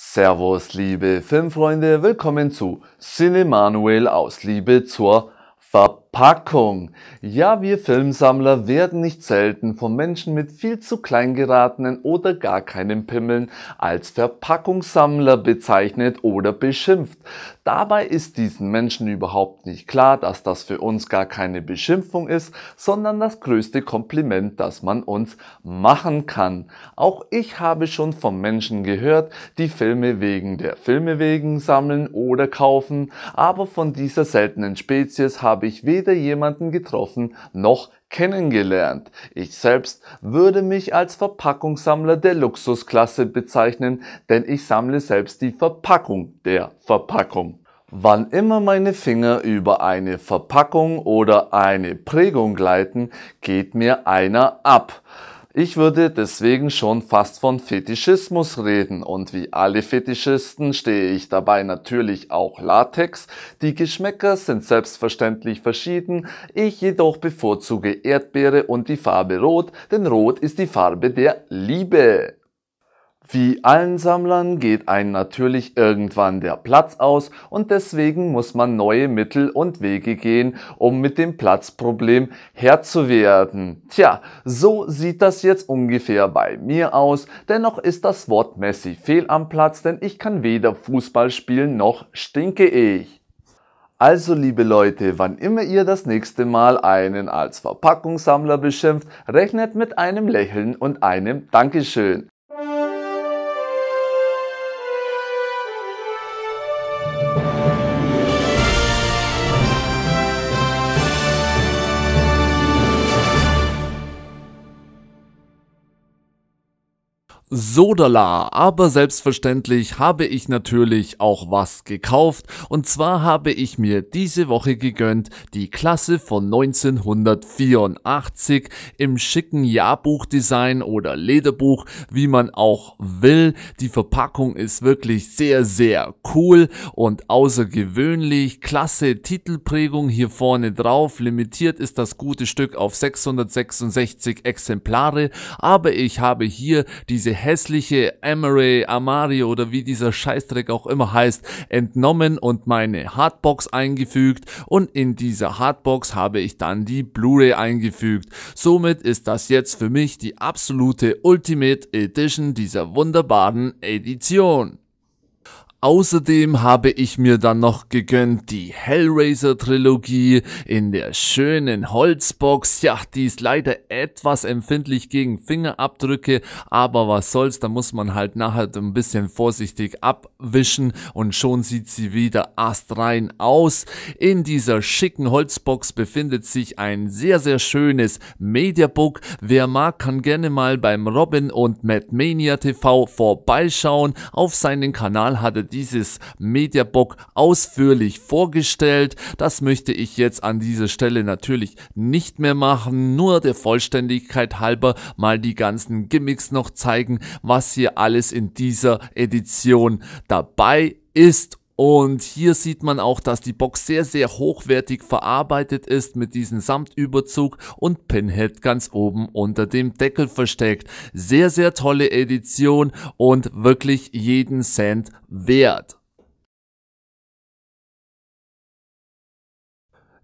Servus, liebe Filmfreunde, willkommen zu Cinemanuel aus Liebe zur Ver Packung. Ja, wir Filmsammler werden nicht selten von Menschen mit viel zu klein geratenen oder gar keinen Pimmeln als Verpackungssammler bezeichnet oder beschimpft. Dabei ist diesen Menschen überhaupt nicht klar, dass das für uns gar keine Beschimpfung ist, sondern das größte Kompliment, das man uns machen kann. Auch ich habe schon von Menschen gehört, die Filme wegen der Filme wegen sammeln oder kaufen, aber von dieser seltenen Spezies habe ich weder weder jemanden getroffen noch kennengelernt. Ich selbst würde mich als Verpackungssammler der Luxusklasse bezeichnen, denn ich sammle selbst die Verpackung der Verpackung. Wann immer meine Finger über eine Verpackung oder eine Prägung gleiten, geht mir einer ab. Ich würde deswegen schon fast von Fetischismus reden und wie alle Fetischisten stehe ich dabei natürlich auch Latex. Die Geschmäcker sind selbstverständlich verschieden, ich jedoch bevorzuge Erdbeere und die Farbe Rot, denn Rot ist die Farbe der Liebe. Wie allen Sammlern geht einem natürlich irgendwann der Platz aus und deswegen muss man neue Mittel und Wege gehen, um mit dem Platzproblem Herr zu werden. Tja, so sieht das jetzt ungefähr bei mir aus. Dennoch ist das Wort Messi fehl am Platz, denn ich kann weder Fußball spielen noch stinke ich. Also liebe Leute, wann immer ihr das nächste Mal einen als Verpackungssammler beschimpft, rechnet mit einem Lächeln und einem Dankeschön. Sodala, aber selbstverständlich habe ich natürlich auch was gekauft und zwar habe ich mir diese Woche gegönnt die Klasse von 1984 im schicken Jahrbuchdesign oder Lederbuch, wie man auch will. Die Verpackung ist wirklich sehr, sehr cool und außergewöhnlich. Klasse Titelprägung hier vorne drauf. Limitiert ist das gute Stück auf 666 Exemplare, aber ich habe hier diese hässliche Emery, Amario oder wie dieser Scheißdreck auch immer heißt, entnommen und meine Hardbox eingefügt und in dieser Hardbox habe ich dann die Blu-ray eingefügt. Somit ist das jetzt für mich die absolute Ultimate Edition dieser wunderbaren Edition. Außerdem habe ich mir dann noch gegönnt die Hellraiser-Trilogie in der schönen Holzbox. Ja, die ist leider etwas empfindlich gegen Fingerabdrücke, aber was soll's, da muss man halt nachher ein bisschen vorsichtig abwischen und schon sieht sie wieder astrein aus. In dieser schicken Holzbox befindet sich ein sehr, sehr schönes Mediabook. Wer mag, kann gerne mal beim Robin und Madmania TV vorbeischauen. Auf seinen Kanal hatte dieses Mediabook ausführlich vorgestellt. Das möchte ich jetzt an dieser Stelle natürlich nicht mehr machen, nur der Vollständigkeit halber mal die ganzen Gimmicks noch zeigen, was hier alles in dieser Edition dabei ist und hier sieht man auch, dass die Box sehr, sehr hochwertig verarbeitet ist mit diesem Samtüberzug und Pinhead ganz oben unter dem Deckel versteckt. Sehr, sehr tolle Edition und wirklich jeden Cent wert.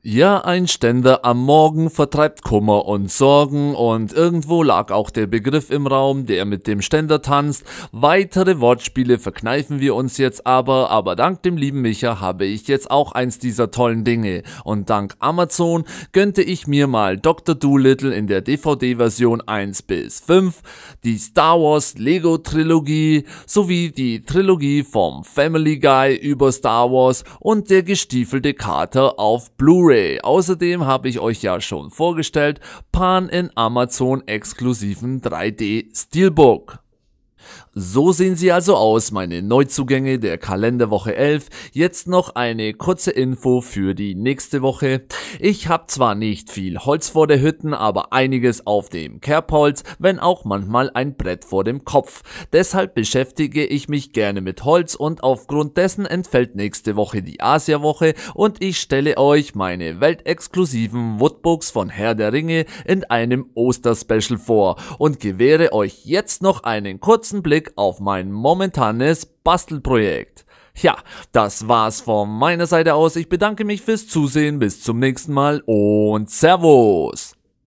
Ja, ein Ständer am Morgen vertreibt Kummer und Sorgen und irgendwo lag auch der Begriff im Raum, der mit dem Ständer tanzt. Weitere Wortspiele verkneifen wir uns jetzt aber, aber dank dem lieben Micha habe ich jetzt auch eins dieser tollen Dinge und dank Amazon gönnte ich mir mal Dr. Dolittle in der DVD-Version 1 bis 5, die Star Wars Lego Trilogie sowie die Trilogie vom Family Guy über Star Wars und der gestiefelte Kater auf Blu-ray. Story. Außerdem habe ich euch ja schon vorgestellt Pan in Amazon exklusiven 3D Steelbook. So sehen sie also aus, meine Neuzugänge der Kalenderwoche 11. Jetzt noch eine kurze Info für die nächste Woche. Ich habe zwar nicht viel Holz vor der Hütten, aber einiges auf dem Kerbholz, wenn auch manchmal ein Brett vor dem Kopf. Deshalb beschäftige ich mich gerne mit Holz und aufgrund dessen entfällt nächste Woche die Asia-Woche und ich stelle euch meine weltexklusiven Woodbooks von Herr der Ringe in einem Osterspecial vor und gewähre euch jetzt noch einen kurzen Blick Ausblick auf mein momentanes Bastelprojekt. Ja, das war's von meiner Seite aus. Ich bedanke mich fürs Zusehen. Bis zum nächsten Mal und Servus.